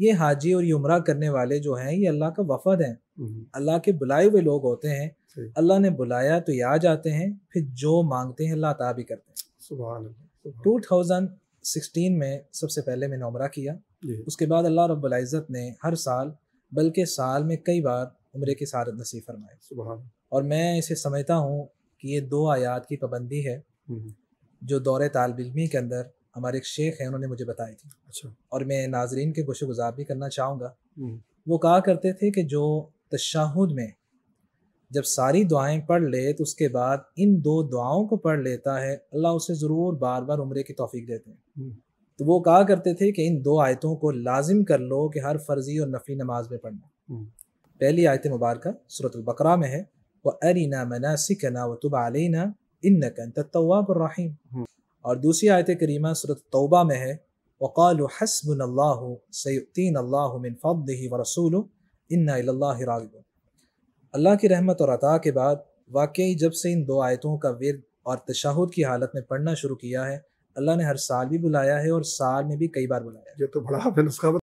ये हाजी और उमरा करने वाले जो हैं ये अल्लाह का वफद हैं हम्म। अल्लाह के बुलाए हुए लोग होते हैं अल्लाह ने बुलाया तो ये आ जाते हैं फिर जो मांगते हैं अल्लाह ताबी करते हैं टू थाउजेंड सिक्सटीन में सबसे पहले मैंने उम्र किया उसके बाद अल्लाह रबुलाइजत ने हर साल बल्कि साल में कई बार उम्र की सारत नसीब फरमाई और मैं इसे समझता हूँ कि ये दो आयात की पाबंदी है हम्म। जो दौरे तालबिली के अंदर हमारे एक शेख हैं उन्होंने मुझे बताई थी अच्छा और मैं नाजरीन के गुश गुजार भी करना चाहूँगा हम्म। वो कहा करते थे कि जो तशाहुद में जब सारी दुआएं पढ़ ले तो उसके बाद इन दो दुआओं को पढ़ लेता है अल्लाह उसे ज़रूर बार बार उम्र की तोफ़ी देते हैं हम्म। तो वो कहा करते थे कि इन दो आयतों को लाजिम कर लो कि हर फर्जी और नफी नमाज में पढ़ना हम्म। पहली आयत मुबारक सूरत बकरा में है व अरीना सिकना व तुब आलना इन नकन तवाबरहीम और दूसरी आयत करीमा सूरत तौबा में है वक़ाल हसबन अल्लाह सैतीन फ़ब्दी व रसूल इन्नाब अल्लाह की रहमत और अता के बाद वाकई जब से इन दो आयतों का विर और तशाहुद की हालत में पढ़ना शुरू किया है अल्लाह ने हर साल भी बुलाया है और साल में भी कई बार बुलाया है ये तो बड़ा